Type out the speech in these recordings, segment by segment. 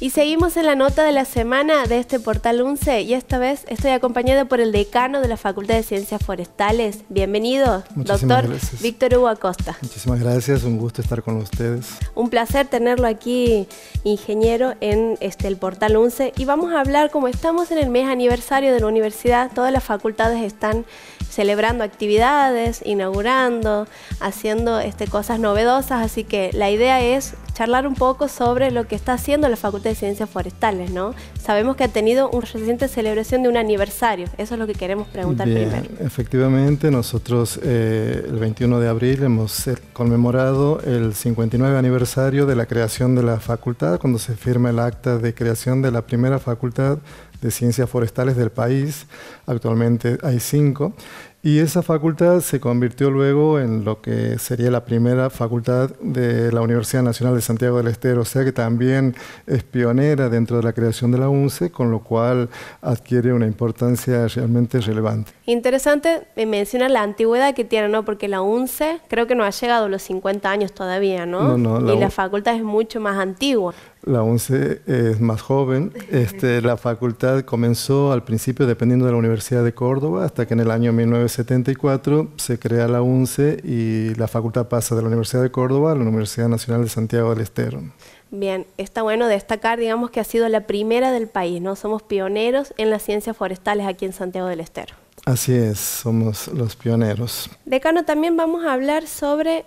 Y seguimos en la nota de la semana de este portal 11 y esta vez estoy acompañado por el decano de la Facultad de Ciencias Forestales. Bienvenido, doctor Víctor Hugo Acosta. Muchísimas gracias, un gusto estar con ustedes. Un placer tenerlo aquí, ingeniero, en este, el portal 11 y vamos a hablar, como estamos en el mes aniversario de la universidad, todas las facultades están celebrando actividades, inaugurando, haciendo este, cosas novedosas, así que la idea es charlar un poco sobre lo que está haciendo la Facultad de Ciencias Forestales, ¿no? Sabemos que ha tenido una reciente celebración de un aniversario, eso es lo que queremos preguntar primero. Efectivamente, nosotros eh, el 21 de abril hemos eh, conmemorado el 59 aniversario de la creación de la facultad, cuando se firma el acta de creación de la primera facultad de Ciencias Forestales del país, actualmente hay cinco, y esa facultad se convirtió luego en lo que sería la primera facultad de la Universidad Nacional de Santiago del Estero, o sea que también es pionera dentro de la creación de la UNCE, con lo cual adquiere una importancia realmente relevante. Interesante eh, menciona la antigüedad que tiene, ¿no? Porque la UNCE creo que no ha llegado a los 50 años todavía, ¿no? y la facultad es mucho más antigua la UNCE es más joven. Este, la facultad comenzó al principio dependiendo de la Universidad de Córdoba, hasta que en el año 1974 se crea la UNCE y la facultad pasa de la Universidad de Córdoba a la Universidad Nacional de Santiago del Estero. Bien, está bueno destacar, digamos, que ha sido la primera del país, ¿no? Somos pioneros en las ciencias forestales aquí en Santiago del Estero. Así es, somos los pioneros. Decano, también vamos a hablar sobre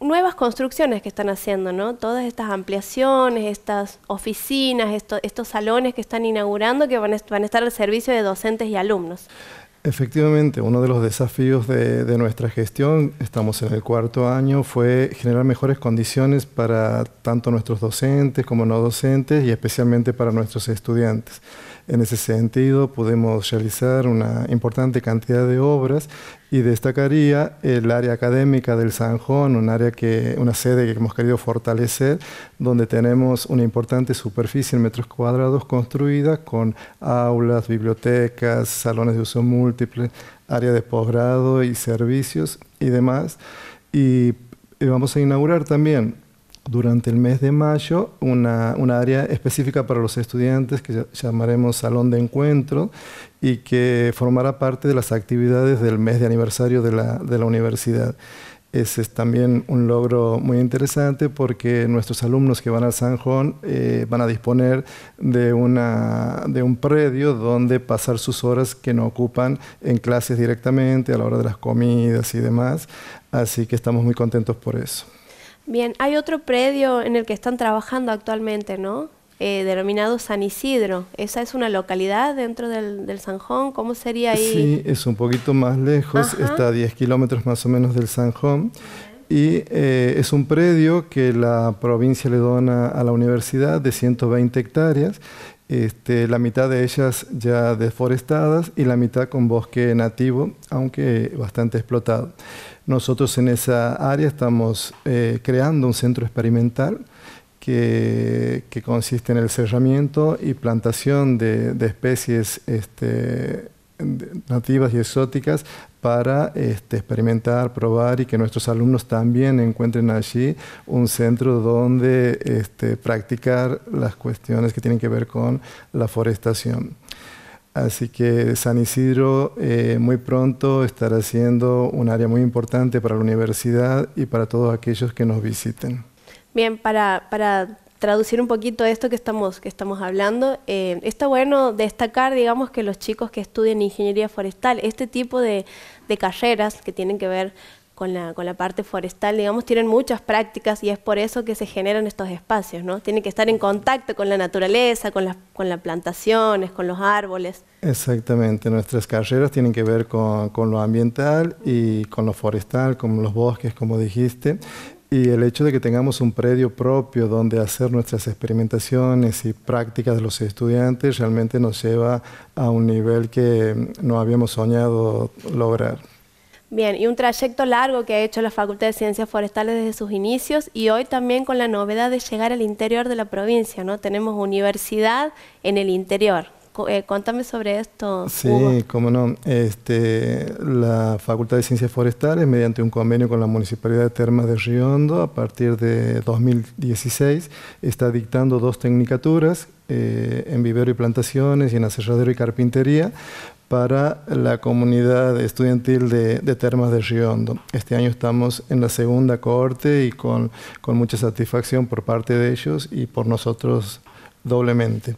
nuevas construcciones que están haciendo, ¿no? Todas estas ampliaciones, estas oficinas, estos salones que están inaugurando que van a, estar al servicio de docentes y alumnos. Efectivamente, uno de los desafíos de nuestra gestión, estamos en el cuarto año, fue generar mejores condiciones para tanto nuestros docentes como no docentes y especialmente para nuestros estudiantes. En ese sentido, podemos realizar una importante cantidad de obras y destacaría el área académica del Sanjón, un área que, una sede que hemos querido fortalecer, donde tenemos una importante superficie en metros cuadrados construida con aulas, bibliotecas, salones de uso múltiple, área de posgrado y servicios y demás. Y vamos a inaugurar también durante el mes de mayo una, área específica para los estudiantes que llamaremos Salón de Encuentro y que formará parte de las actividades del mes de aniversario de la, universidad. Ese es también un logro muy interesante porque nuestros alumnos que van al San Juan eh, van a disponer de, una, de un predio donde pasar sus horas que no ocupan en clases directamente, a la hora de las comidas y demás. Así que estamos muy contentos por eso. Bien, hay otro predio en el que están trabajando actualmente, ¿no? Eh, denominado San Isidro. ¿Esa es una localidad dentro del, del Sanjón? ¿Cómo sería ahí? Sí, es un poquito más lejos, está a 10 kilómetros más o menos del Sanjón. Y eh, es un predio que la provincia le dona a la universidad de 120 hectáreas este, la mitad de ellas ya deforestadas y la mitad con bosque nativo, aunque bastante explotado. Nosotros en esa área estamos eh, creando un centro experimental que, consiste en el cerramiento y plantación de, especies este, nativas y exóticas para este, experimentar, probar y que nuestros alumnos también encuentren allí un centro donde este, practicar las cuestiones que tienen que ver con la forestación. Así que San Isidro eh, muy pronto estará siendo un área muy importante para la universidad y para todos aquellos que nos visiten. Bien, para, para traducir un poquito esto que estamos, que estamos hablando. Eh, está bueno destacar, digamos, que los chicos que estudian ingeniería forestal, este tipo de, carreras que tienen que ver con la, parte forestal, digamos, tienen muchas prácticas y es por eso que se generan estos espacios, ¿no? Tienen que estar en contacto con la naturaleza, con las, con las plantaciones, con los árboles. Exactamente, nuestras carreras tienen que ver con, con lo ambiental y con lo forestal, con los bosques, como dijiste. Y el hecho de que tengamos un predio propio donde hacer nuestras experimentaciones y prácticas de los estudiantes realmente nos lleva a un nivel que no habíamos soñado lograr. Bien, y un trayecto largo que ha hecho la Facultad de Ciencias Forestales desde sus inicios y hoy también con la novedad de llegar al interior de la provincia, ¿no? Tenemos universidad en el interior. Eh, cuéntame sobre esto. Sí, como cómo no. Este, la Facultad de Ciencias Forestales, mediante un convenio con la Municipalidad de Termas de Riondo, a partir de 2016, está dictando dos tecnicaturas eh, en vivero y plantaciones y en aserradero y carpintería para la comunidad estudiantil de, Termas de Riondo. Este año estamos en la segunda cohorte y con, con mucha satisfacción por parte de ellos y por nosotros doblemente.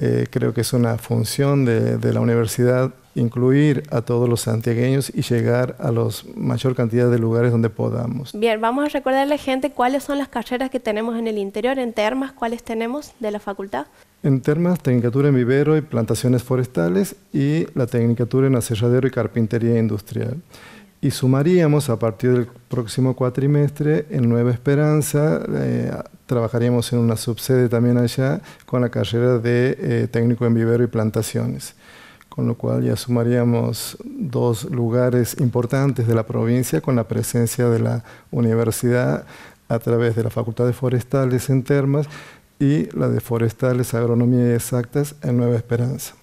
Eh, creo que es una función de, la universidad incluir a todos los santiagueños y llegar a la mayor cantidad de lugares donde podamos. Bien, vamos a recordarle a la gente cuáles son las carreras que tenemos en el interior, en Termas, cuáles tenemos de la facultad. En Termas, Tecnicatura en Vivero y Plantaciones Forestales y la Tecnicatura en Aserradero y Carpintería Industrial y sumaríamos a partir del próximo cuatrimestre en Nueva Esperanza, eh, trabajaríamos en una subsede también allá con la carrera de eh, técnico en vivero y plantaciones, con lo cual ya sumaríamos dos lugares importantes de la provincia con la presencia de la universidad a través de la Facultad de Forestales en Termas y la de Forestales, Agronomía y Exactas en Nueva Esperanza.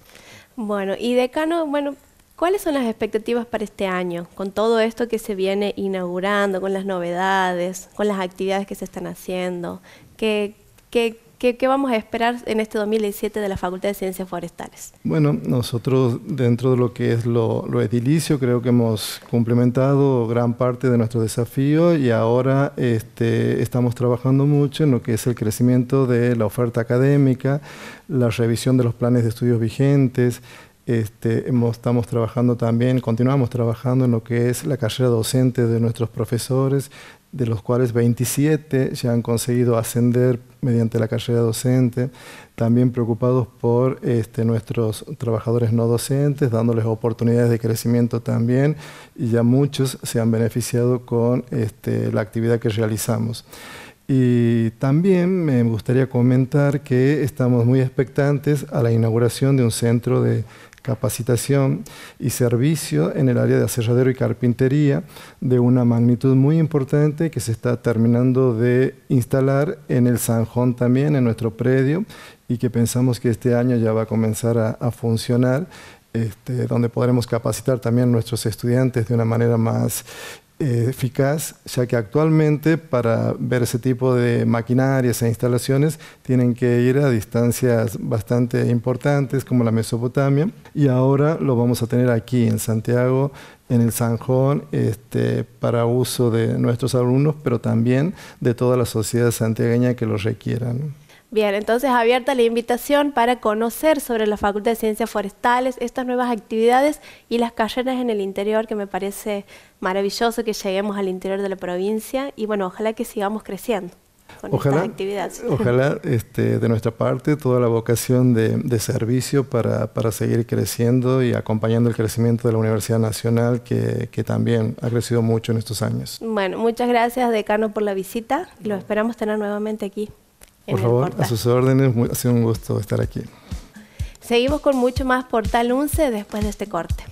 Bueno, y decano, bueno, ¿Cuáles son las expectativas para este año? Con todo esto que se viene inaugurando, con las novedades, con las actividades que se están haciendo, ¿qué, qué, qué, vamos a esperar en este 2017 de la Facultad de Ciencias Forestales? Bueno, nosotros dentro de lo que es lo, edilicio creo que hemos complementado gran parte de nuestro desafío y ahora este, estamos trabajando mucho en lo que es el crecimiento de la oferta académica, la revisión de los planes de estudios vigentes, este, hemos, estamos trabajando también, continuamos trabajando en lo que es la carrera docente de nuestros profesores, de los cuales 27 ya han conseguido ascender mediante la carrera docente, también preocupados por este, nuestros trabajadores no docentes, dándoles oportunidades de crecimiento también, y ya muchos se han beneficiado con este, la actividad que realizamos. Y también me gustaría comentar que estamos muy expectantes a la inauguración de un centro de capacitación y servicio en el área de aserradero y carpintería de una magnitud muy importante que se está terminando de instalar en el Sanjón también, en nuestro predio, y que pensamos que este año ya va a comenzar a, funcionar. Este, donde podremos capacitar también a nuestros estudiantes de una manera más eficaz, ya que actualmente para ver ese tipo de maquinarias e instalaciones tienen que ir a distancias bastante importantes como la Mesopotamia y ahora lo vamos a tener aquí en Santiago, en el Sanjón, este, para uso de nuestros alumnos, pero también de toda la sociedad santiagueña que lo requiera. Bien, entonces abierta la invitación para conocer sobre la Facultad de Ciencias Forestales, estas nuevas actividades y las carreras en el interior, que me parece maravilloso que lleguemos al interior de la provincia y bueno, ojalá que sigamos creciendo. Con ojalá, estas actividades. ojalá este, de nuestra parte toda la vocación de, servicio para, seguir creciendo y acompañando el crecimiento de la Universidad Nacional que, que, también ha crecido mucho en estos años. Bueno, muchas gracias decano por la visita, lo esperamos tener nuevamente aquí. Por favor, a sus órdenes, ha sido un gusto estar aquí. Seguimos con mucho más Portal 11 después de este corte.